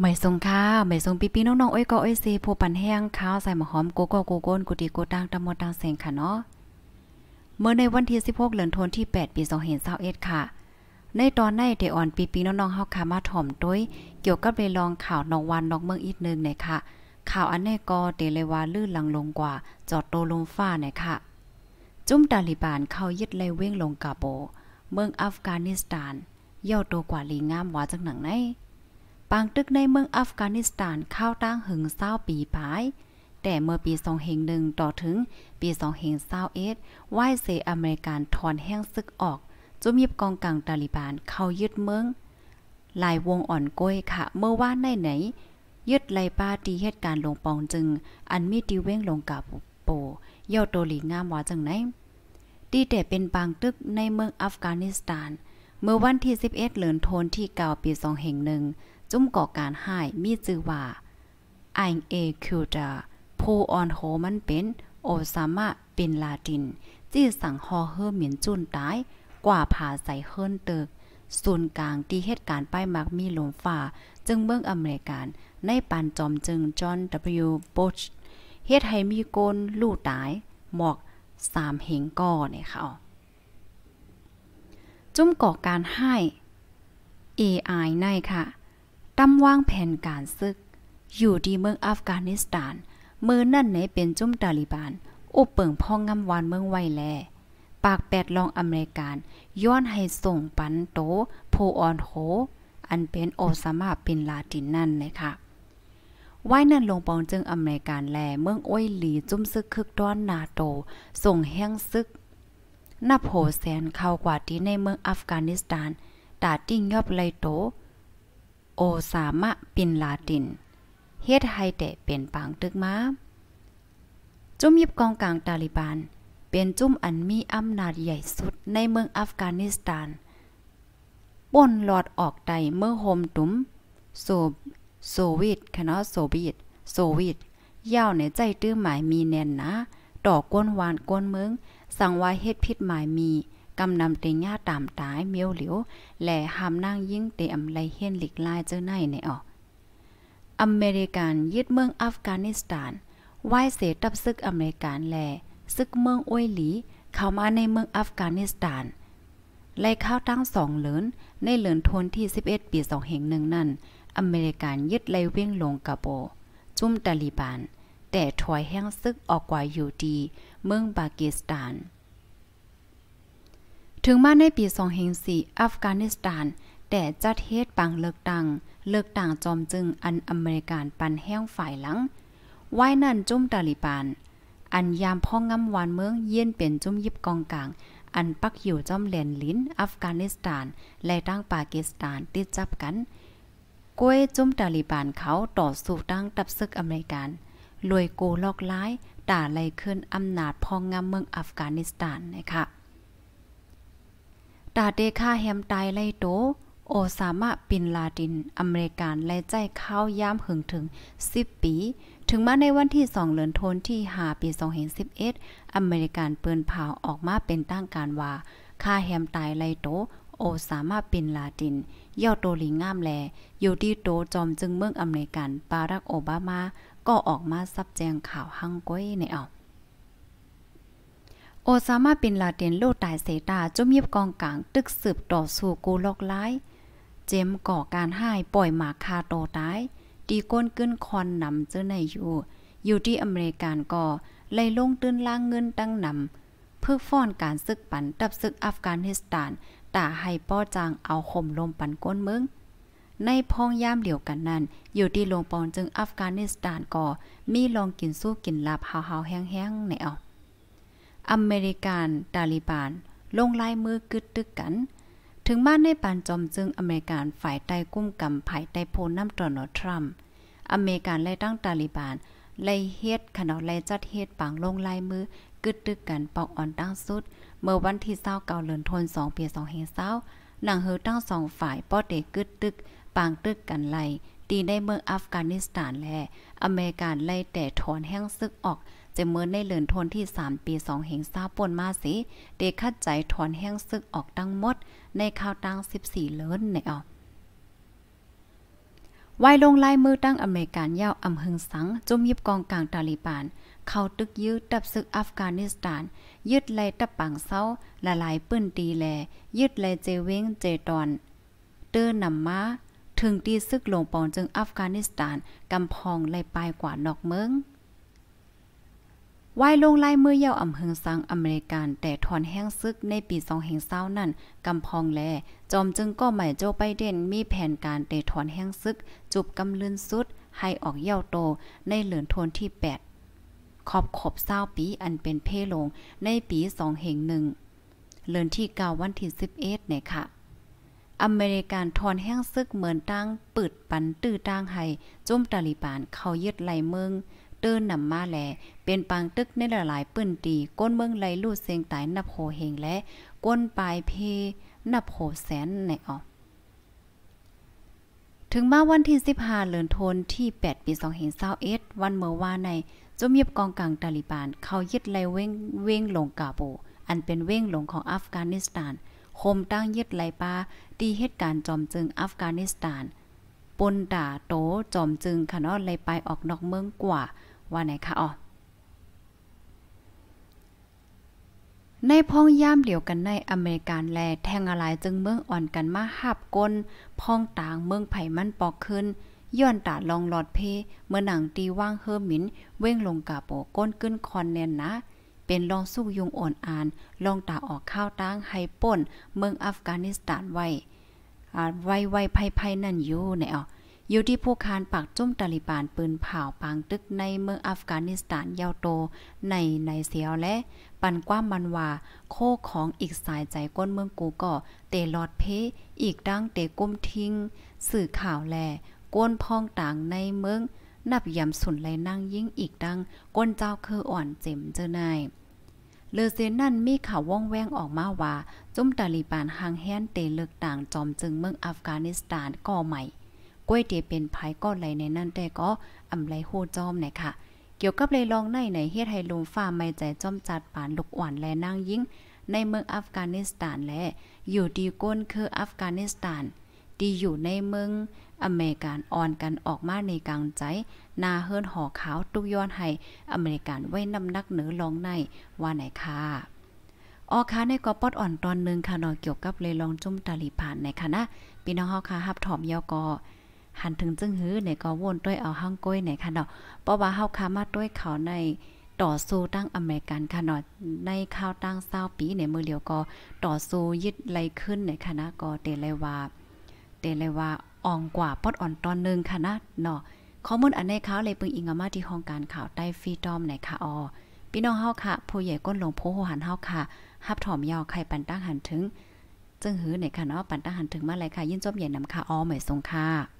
ไม่ทรงค่ะไม่ทรงปีปีน้องๆอ้อยก็อ้อยซีผู้ปันแห้งข้าวใส่หมหอมโกโก้โกโก้นกุฏิโกตังตะมดตังเสงค่ะเนาะ เมื่อในวันที่16เลือนธนาคมที่8ปี2อ็ดค่ะ ในตอนในเดออนปีปีน้องๆเฮาค่ะมาถ่อมด้วยเกี่ยวกับเรลองข่าวนองวันนองเมืองอีกนึงเนี่ยค่ะข่าวอันแน่ก็เตเลวาลื่นลังลงกว่า จอดโตลงฟ้าเนี่ยค่ะจุ้มตาลิบานเข้ายึดเลยเว้งลงกาโบเมืองอัฟกานิสถานย่อโตกว่าลีงามว่าจังหนังไหนางตึกในเมืองอัฟกานิสถานเข้าตั้งหึงเศร้าปีปลาย แต่เมื่อปี2ึ่งต่อถึงปี2เ2 1ว่ายเสอเมริกันถอนแห้งซึกออกจุมยิบกองกลางตาลิบานเข้ายึดเมืองลายวงอ่อนก้อยค่ะ เมื่อว่าในไหน ยึดไลป้าตีเหตุการณ์ลงปองจึง อันมีตีเว้งลงกับโปเย่าโตหลีงามว่าจังไหนตีแต่เป็นบางตึกในเมืองอัฟกานิสถาน เมื่อวันที่11เดือนโทนที่เก่าปี2แห่งหนึ่งจุ้มก่อการหายมีจื่อว่าไอเอคิวดาโพออนโฮมันเป็นโอซามาเป็นลาดินจี้สั่งฮอเฮอเหมียนจุนตายกว่าผ่าใส่เฮิรนเตึกศูนย์กลางที่เหตุการณ์ป้ายมักมีลมฝ่า จึงเบื้องอเมริกันในปันจอมจึงจอห์น W. บชเฮตไฮมีโกนลู่ตาย หมอกสามเหงก่อเนี่ยค่ะ จุ่มก่อการให้ AI ในค่ะตั้มวางแผนการซึกอยู่ที่เมืองอัฟกานิสถานมือนั่นไหนเป็นจุ้มตาลิบานอุบเปิงพ่องงำาวานเมืองไวแล ปากแปดรองอเมริกันย้อนให้ส่งปันโต โพออนโฮอันเป็นโอซามาเป็นลาตินนั่นเลยค่ะว่ายนั่นลงปองจึงอเมริกันแลเมืองอ้อยหลีจุ้มซึกคึกด้อนนาโตส่งแห้งซึก นับโหแสนเข้ากว่าที่ในเมืองอัฟกานิสถาน ตาดิ้งยอบไลโตโอสามะปินลาดินเฮ็ดไฮเตเป็นปางตึกมาจุ้มยิบกองกลางตาลิบันเป็นจุ้มอันมีอำนาจใหญ่สุดในเมืองอัฟกานิสถานป่นหลอดออกไตเมื่อโฮมตุ้มโซโซวิตคณะโซวิตโซวิตย่าในใจตื้อหมายมีแน่นนะ่อกก้นหวานก้นเมืองสั่งว่าเฮ็ดพิษหมายมีกำนำเตญย่าตามตายเมียวเหลียวแหล่หามนั่งยิ่งเตอำไลเฮนหลีกลายเจ้าในในออกอเมริกันยึดเมืองอัฟกานิสถานไหว้เสตับซึกอเมริกันแหล่ซึกเมืองอ้วยหลีเข้ามาในเมืองอัฟกานิสถานไล่ข้าวตั้งสองเหลินในเหลินทนที่ 11 ปี2แห่งหนึ่งนั่น อเมริกันยึดไล่เว้งลงกะโปจุ่มตาลีบานแต่ถอยแห้งซึกออกกว่าอยู่ดี เมืองปากีสถานถึงมาในปี 2004อัฟกานิสถาน แต่จัดเฮตปังเลิกตังเลิกต่างจอมจึงอันอเมริกันปันแห้งฝ่ายหลัง ไว้นั่นจุ้มตาลิบานอันยามพ่องำวานเมืองเยี่ยนเป็นจุ้มยิบกองกลาง อันปักอยู่จอมแลนลินอัฟกานิสถาน และตั้งปากีสถานติดจับกัน ก้วยจุ้มตาลิบานเขาต่อสู้ตั้งตับซึกอเมริกันรวยโกลอกล้ายด่าไล่ขึ้นอำนาจพ่องำเมืองอัฟกานิสถานนะคะตาเตค่าแฮมตายไลโตโอสามารถปินลาดิน อเมริกันไละใจข้าวย้ำหึงถึง 10 ปี ถึงมาในวันที่2เลือนทีนหาีสที่หปี2011อเมริกันเปินเผาออกมาเป็นตั้งการว่าค่าแฮมตายไลโตโอสามารถปินลาดินย่อโตลิงงามแลอยู่ที่โตจอมจึงเมืองอเมริกันปารักโอบามา ก็ออกมาซับแจงข่าวฮังก้อยในออกโอซามาปินลาเดนโลตายเสตาจมยีบกองกลาง ตึกสืบต่อสู้กูลอกไล่เจมก่อการห้าย ปล่อยหมาคาโตตายตีก้นขึ้นคอนนำเจอในอยู่ อยู่ที่อเมริกันก่อเลยลงตื้นล่างเงินตั้งนำเพื่อฟ้อนการซึกปันตับซึกอัฟกานิสถานตาให้ป้อจางเอาข่มลมปันก้นมึง ในพ้องย่ามเดียวกันนั้น อยู่ที่โรงปอนจึงอัฟกานิสถานก่อมีลองกินสู้กินลาบหาวๆแห้งๆในเออเมริกันตาลิบานลงลายมือกึดตึกกัน ถึงบ้านในปานจอมจึงอเมริกันฝ่ายใต้กุ้มกำภายใต้โพน้ำตรนทรัมอเมริกันไล่ตั้งตาลิบานไล่เฮ็ดขนาดไล่จัดเฮ็ดปางลงลายมือกึดตึกกันปอกอ่อนตั้งสุด เมื่อวันที่เศร้าเก่าเลือนทนสองเปียสองเฮเศร้าหนังเฮอตั้งสองฝ่ายป้อเด็กกึดตึกปางตึกกันไล่ตีในเมืองอัฟกานิสถานและอเมริกันไล่แต่ถอนแห้งซึกออกจะเมินในเลือนทนที่สามปีสองเหงซาป่นมาสิเดคัดใจถอนแห้งซึกออกตั้งมดในข่าวตั้งสิบสี่เลินในเอาวายลงลายมือตั้งอเมริกันยาวอำหึงสังจุ่มยิบกองกลางตาลิบาน เข้าตึกยืดตับซึกอัฟกานิสถานยึดไลตับปังเซาละลายปื้นตีแลยึดไลเจเวงเจตอนเตอร์นำมา ถึงตีซึกลงปองจึงอัฟกานิสถานกาพองไลปลายกว่านอกเมืองวายลงไล่เมื่อยาอำเฮิงสังอเมริกันแต่ถอนแห้งซึกในปีสองแห่งเศร้านั่นกำพองแลจอมจึงก็หมายโจไปเด่น มีแผนการแต่ถอนแห้งซึก จุบกำลืนสุดให้ออกเยาโตในเหลือนทนที่8ขอบขอบเศร้าปีอันเป็นเพลงในปีสองแห่งหนึ่งเหลือนที่เก้าวันที่11เนี่ยค่ะอเมริกันทอนแห้งซึกเหมือนตั้ง ปืดปันตื้อตั้งให้จุ่มตาลิบานเขายึดไหลเมืองเดินนำมาแล เป็นปางตึกในหลายปื้นตีก้นเมืองไหลลู่เสียงตายนับโหเฮงและก้นปลายเพนับโหแสนในออก ถึงมาวันที่15เดือนธันวาคมที่ 8 ปี2521วันเมื่อวานในจมยีบกองกลางตาลิบานเข้ายึดไลเว้งเว้งลงกาโบอันเป็นเว้งลงของอัฟกานิสถานโคมตั้งยึดไลปาตีเหตุการณ์จอมจึงอัฟกานิสถาน ปนด่าโตจอมจึงขนอดไลไปออกนอกเมืองกว่าว่าไหนคะอ๋อในพ้องย่ามเดียวกันในอเมริกันแลแทงอะไรจึงเมืองอ่อนกันมาหับก้น พ้องต่างเมืองไผ่มันปอกขึ้นย้อนตาลองหลอดเพ เมื่อหนังตีว่างเฮอหมินเว้งลงกาโปก้นขึ้นคอนแนนนะ เป็นลองสู้ยุงอ่อนอ่านลองตาออกข้าวตั้งไฮป่นเมืองอัฟกานิสถานไว้ไว้ไว้ไพ่ไพ่นั่นอยู่ในอออยู่ที่ผู้คานปักจุ้มตาลิบานปืนเผาปางตึกในเมืองอัฟกานิสถานยาวโตในในเซียวและปันกว้ามันว่าโคของอีกสายใจก้นเมืองกูก็เตลอดเพอีกดังเตก้มทิ้งสื่อข่าวแลก้นพองต่างในเมืองนับยำสุนไลนั่งยิ่งอีกดังก้นเจ้าคืออ่อนเจ็มเจอนายเลเซนั่นมีข่าวว่องแวงออกมาว่าจุ้มตาลิบานหางแฮนเตเลือกต่างจอมจึงเมืองอัฟกานิสถานก่อใหม่กล้วยเตียเป็นภายก้อนไหลในนั่นแต่ก็อำไลโฮจอมไหนค่ะ เกี่ยวกับเลยลองในไหนเฮ็ดให้ลมฟ้าไม่ใจจอมจัดปานลูกอ่อนและนางยิ่งในเมืองอัฟกานิสถานและอยู่ดีก้นคืออัฟกานิสถานที่อยู่ในเมืองอเมริกันอ่อนกันออกมาในกลางใจนาเฮิรนหอขาวตุกย้อนให้อเมริกันไว้นำนักเหนือลองในว่าไหนค่ะออค้าในกอปอดอ่อนตอนหนึ่งค่ะนอเกี่ยวกับเลยลองจุ่มตาลีผ่านในคณะพี่น้องเฮาค่ะฮับถอมยอกอหันถึงจึงหื้อเนี่ยก็วนด้วยเอาห้องก้อยเนี่ยค่ะเนาะเพราะว่าเฮาค้ามาด้วยเขาใน ต่อสู้ตั้งอเมริกันค่ะเนาะในข้าวตั้งเศร้าปีเนี่ยมือเดลียวก็ต่อสู้ยึดไรขึ้นในค่ะนะก็เตเลยว่าเตเลยว่าอ่องกว่าปอดอ่อนตอนนึงค่ะนะเนาะข้อมูลอันในเขาเลยปึงอิงอมาที่ห้องการข่าวใต้ฟรีดอมในค่ะอพี่น้องเฮาค่ะ ผู้ใหญ่ก้นหลวงโพโหหันเฮาค่ะฮับถอมยาวไข่ปันตั้งหันถึงจึงหื้อในค่ะเนาะปันตั้งหันถึงมาเลยค่ะยินจบใหญ่นำค่ะออหมายทรงค่ะ